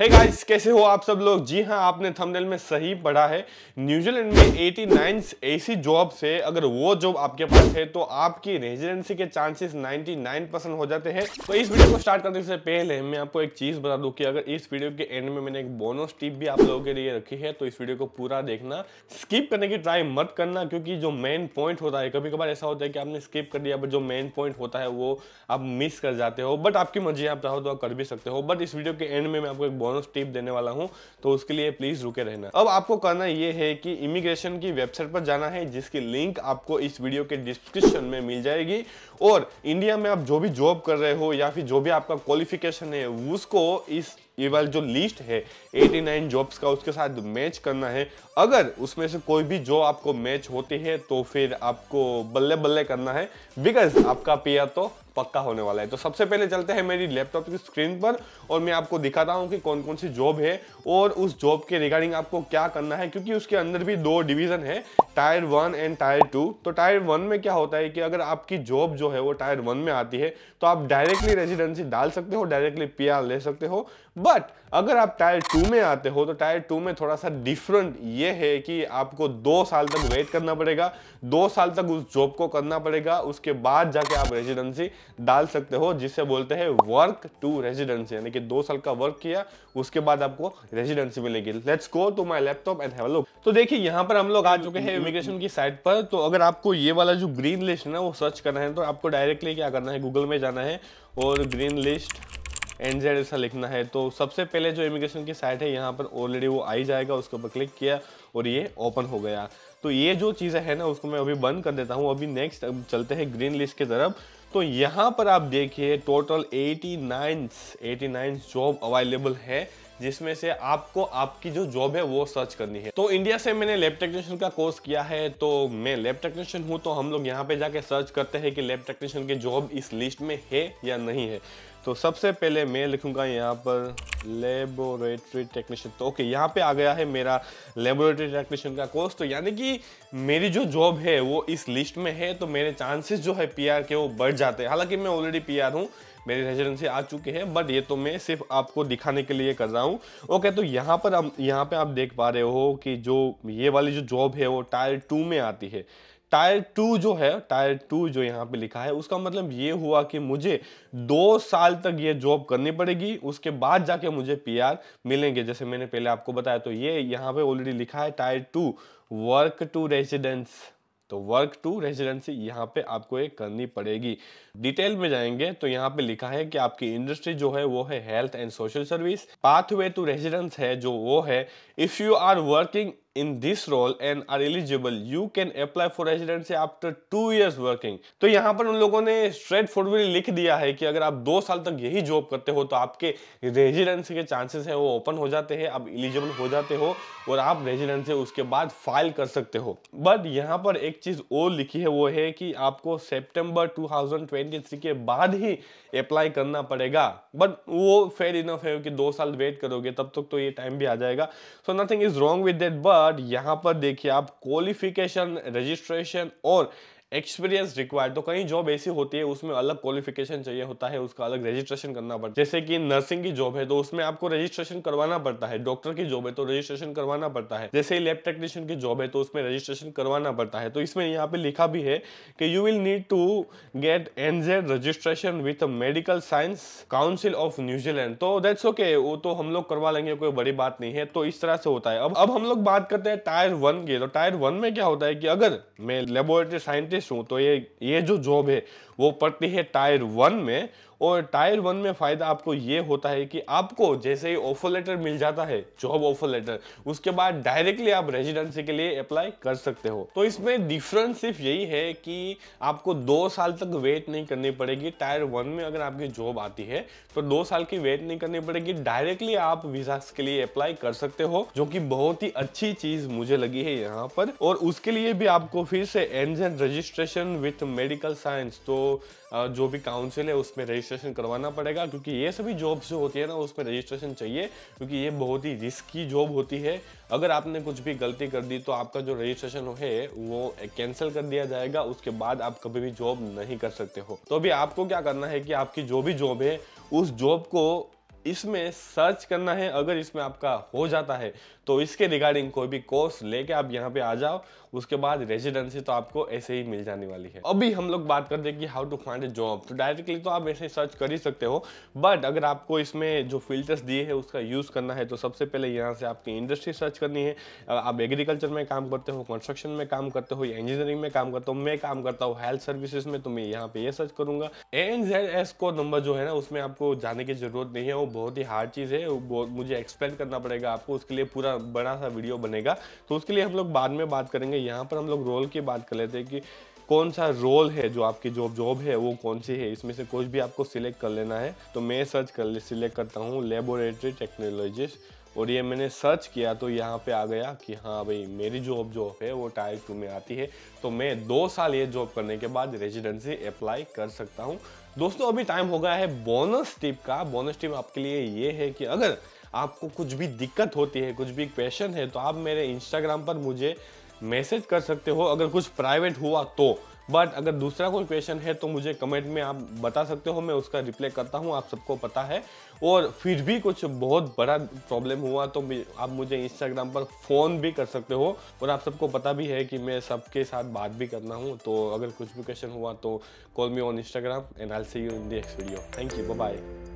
हे hey guys कैसे हो आप सब लोग जी हाँ आपने थंबनेल में सही पढ़ा है न्यूजीलैंड में 89 ऐसी जॉब से अगर वो जॉब आपके पास है तो आपकी रेजिडेंसी के चांसेस 99 परसेंट हो जाते हैं तो इस वीडियो को स्टार्ट करने से पहले मैं आपको एक चीज बता दूं कि अगर इस वीडियो के एंड में मैंने एक बोनस टिप भी आप लोगों के लिए रखी है तो इस वीडियो को पूरा देखना स्किप करने की ट्राई मत करना क्योंकि जो मेन पॉइंट होता है कभी कभार ऐसा होता है कि आपने स्किप कर दिया बट जो मेन पॉइंट होता है वो आप मिस कर जाते हो बट आपकी मर्जी आप चाहो तो कर भी सकते हो बट इस वीडियो के एंड में मैं आपको एक बोनस टिप देने वाला हूँ तो उसके लिए प्लीज रुके रहना अब आपको करना यह है कि इमिग्रेशन की वेबसाइट पर जाना है जिसकी लिंक आपको इस वीडियो के डिस्क्रिप्शन में मिल जाएगी और इंडिया में आप जो भी जॉब कर रहे हो या फिर जो भी आपका क्वालिफिकेशन है उसको इस ये वाला जो लिस्ट है 89 जॉब्स का उसके साथ मैच करना है अगर उसमें से कोई भी जॉब आपको मैच होती है तो फिर आपको बल्ले बल्ले करना है बिकॉज आपका पिया तो पक्का होने वाला है तो सबसे पहले चलते हैं मेरी लैपटॉप की स्क्रीन पर और मैं आपको दिखाता हूँ कि कौन कौन सी जॉब है और उस जॉब के रिगार्डिंग आपको क्या करना है क्योंकि उसके अंदर भी दो डिवीज़न है tier one and tier two तो टायर वन में क्या होता है कि अगर आपकी जॉब जो है वो टायर वन में आती है तो आप डायरेक्टली रेजिडेंसी डाल सकते हो डायरेक्टली पी ले सकते हो बट अगर आप टायर टू में आते हो तो टायर टू में थोड़ा सा डिफरेंट ये है कि आपको दो साल तक वेट करना पड़ेगा दो साल तक उस जॉब को करना पड़ेगा उसके बाद जाके आप रेजिडेंसी डाल सकते हो जिसे बोलते हैं वर्क टू रेजिडेंसी यानी कि दो साल का वर्क किया उसके बाद आपको रेजिडेंसी मिलेगी let's go to my laptop and have look तो देखिए यहाँ पर हम लोग आ चुके हैं इमिग्रेशन की साइट पर तो अगर आपको ये वाला जो ग्रीन लिस्ट है ना वो सर्च करना है तो आपको डायरेक्टली क्या करना है गूगल में जाना है और ग्रीन लिस्ट एन जेड ऐसा लिखना है तो सबसे पहले जो इमिग्रेशन की साइट है यहाँ पर ऑलरेडी वो आई जाएगा उसके ऊपर क्लिक किया और ये ओपन हो गया तो ये जो चीज़ें हैं ना उसको मैं अभी बंद कर देता हूँ अभी नेक्स्ट चलते हैं ग्रीन लिस्ट की तरफ तो यहाँ पर आप देखिए टोटल 89 89 जॉब अवेलेबल है जिसमें से आपको आपकी जो जॉब है वो सर्च करनी है तो इंडिया से मैंने लैब टेक्नीशियन का कोर्स किया है तो मैं लैब टेक्नीशियन हूँ तो हम लोग यहाँ पे जाके सर्च करते हैं कि लैब टेक्नीशियन की जॉब इस लिस्ट में है या नहीं है तो सबसे पहले मैं लिखूंगा यहाँ पर लेबोरेटरी टेक्नीशियन तो ओके यहाँ पे आ गया है मेरा लेबोरेटरी टेक्नीशियन का कोर्स तो यानी कि मेरी जो जॉब है वो इस लिस्ट में है तो मेरे चांसेस जो है पीआर के वो बढ़ जाते हैं हालांकि मैं ऑलरेडी पीआर हूँ मेरी रेजिडेंसी आ चुके हैं बट ये तो मैं सिर्फ आपको दिखाने के लिए कर रहा हूँ ओके तो यहाँ पर आप यहाँ पे आप देख पा रहे हो कि जो ये वाली जो जॉब है वो टायर टू में आती है टायर टू जो है टायर टू जो यहाँ पे लिखा है उसका मतलब ये हुआ कि मुझे दो साल तक ये जॉब करनी पड़ेगी उसके बाद जाके मुझे पीआर मिलेंगे जैसे मैंने पहले आपको बताया तो ये यहाँ पे ऑलरेडी लिखा है tier two work to residence तो वर्क टू रेजिडेंसी यहाँ पे आपको एक करनी पड़ेगी डिटेल में जाएंगे तो यहाँ पे लिखा है कि आपकी इंडस्ट्री जो है वो है health and social service pathway to residence है जो वो है if you are working in this role and are eligible you can apply for residency after two years working तो यहाँ पर उन लोगों ने स्ट्रेट फॉरवर्ड लिख दिया है कि अगर आप दो साल तक यही जॉब करते हो तो आपके रेजिडेंसी के चांसेस हैं वो ओपन हो जाते हैं आप एलिजिबल हो जाते हो और आप रेजिडेंसी उसके बाद फाइल कर सकते हो बट यहाँ पर एक चीज़ और लिखी है वो है कि आपको सेप्टेम्बर टू के बाद ही अप्लाई करना पड़ेगा बट वो फेयर इनफ है कि दो साल वेट करोगे तब तक तो तो ये टाइम भी आ जाएगा so nothing is wrong with that but बाद यहाँ पर देखिए आप क्वालिफिकेशन रजिस्ट्रेशन और एक्सपीरियंस रिक्वायर्ड तो कहीं जॉब ऐसी होती है उसमें अलग क्वालिफिकेशन चाहिए होता है उसका अलग रजिस्ट्रेशन करना पड़ता है जैसे कि नर्सिंग की जॉब है तो उसमें आपको रजिस्ट्रेशन करवाना पड़ता है डॉक्टर की जॉब है तो रजिस्ट्रेशन करवाना पड़ता है जैसे ही लैब टेक्नीशियन की जॉब है तो उसमें रजिस्ट्रेशन करवाना पड़ता है तो इसमें यहाँ पे लिखा भी है कि you will need to get NZ registration with medical science council of New Zealand तो दैट्स ओके वो तो हम लोग करवा लेंगे कोई बड़ी बात नहीं है तो इस तरह से होता है अब अब हम लोग बात करते हैं टायर वन की तो टायर वन में क्या होता है कि अगर मैं लेबोरेटरी साइंटिस्ट से हूँ तो ये ये जो जॉब है वो पड़ती है टायर वन में और टायर वन में फ़ायदा आपको ये होता है कि आपको जैसे ही ऑफर लेटर मिल जाता है जॉब ऑफर लेटर उसके बाद डायरेक्टली आप रेजिडेंसी के लिए अप्लाई कर सकते हो तो इसमें डिफरेंस सिर्फ यही है कि आपको दो साल तक वेट नहीं करनी पड़ेगी टायर वन में अगर आपकी जॉब आती है तो दो साल की वेट नहीं करनी पड़ेगी डायरेक्टली आप वीजा के लिए अप्लाई कर सकते हो जो कि बहुत ही अच्छी चीज मुझे लगी है यहाँ पर और उसके लिए भी आपको फिर से NZ registration with medical science तो जो भी काउंसिल है उसमें रजिस्ट्रेशन करवाना पड़ेगा क्योंकि ये सभी जॉब जो होती है ना उसमें रजिस्ट्रेशन चाहिए क्योंकि ये बहुत ही रिस्की जॉब होती है अगर आपने कुछ भी गलती कर दी तो आपका जो रजिस्ट्रेशन है वो कैंसिल कर दिया जाएगा उसके बाद आप कभी भी जॉब नहीं कर सकते हो तो अभी आपको क्या करना है कि आपकी जो भी जॉब है उस जॉब को इसमें सर्च करना है अगर इसमें आपका हो जाता है तो इसके रिगार्डिंग कोई भी कोर्स लेके आप यहाँ पे आ जाओ उसके बाद रेजिडेंसी तो आपको ऐसे ही मिल जाने वाली है अभी हम लोग बात करते हैं कि how to find a job तो डायरेक्टली तो आप ऐसे सर्च कर ही सकते हो बट अगर आपको इसमें जो फिल्टर्स दिए हैं उसका यूज़ करना है तो सबसे पहले यहाँ से आपकी इंडस्ट्री सर्च करनी है आप एग्रीकल्चर में काम करते हो कंस्ट्रक्शन में काम करते हो या इंजीनियरिंग में काम करता हूँ मैं काम करता हूँ हेल्थ सर्विसेज में तो मैं यहाँ पे ये सर्च करूंगा एन जेड एस को नंबर जो है ना उसमें आपको जाने की जरूरत नहीं है वो बहुत ही हार्ड चीज़ है मुझे एक्सप्लेन करना पड़ेगा आपको उसके लिए पूरा बड़ा सा वीडियो बनेगा तो उसके लिए हम लोग बाद में बात करेंगे यहाँ पर हम लोग रोल की बात कर लेते हैं कि कौन सा रोल है जो आपकी जॉब जॉब है वो कौन सी है इसमें से कुछ भी आपको सिलेक्ट कर लेना है तो मैं सर्च कर सिलेक्ट करता हूँ लेबोरेटरी टेक्नोलॉजिस्ट और ये मैंने सर्च किया तो यहाँ पे आ गया कि हाँ भाई मेरी जॉब जो है वो टायर टू में आती है तो मैं दो साल ये जॉब करने के बाद रेजिडेंसी अप्लाई कर सकता हूँ दोस्तों अभी टाइम हो गया है बोनस टिप का बोनस टिप आपके लिए ये है कि अगर आपको कुछ भी दिक्कत होती है कुछ भी क्वेश्चन है तो आप मेरे इंस्टाग्राम पर मुझे मैसेज कर सकते हो अगर कुछ प्राइवेट हुआ तो बट अगर दूसरा कोई क्वेश्चन है तो मुझे कमेंट में आप बता सकते हो मैं उसका रिप्लाई करता हूँ आप सबको पता है और फिर भी कुछ बहुत बड़ा प्रॉब्लम हुआ तो आप मुझे इंस्टाग्राम पर फ़ोन भी कर सकते हो और आप सबको पता भी है कि मैं सबके साथ बात भी करना हूँ तो अगर कुछ भी क्वेश्चन हुआ तो call me on Instagram and I see you in the video thank you bye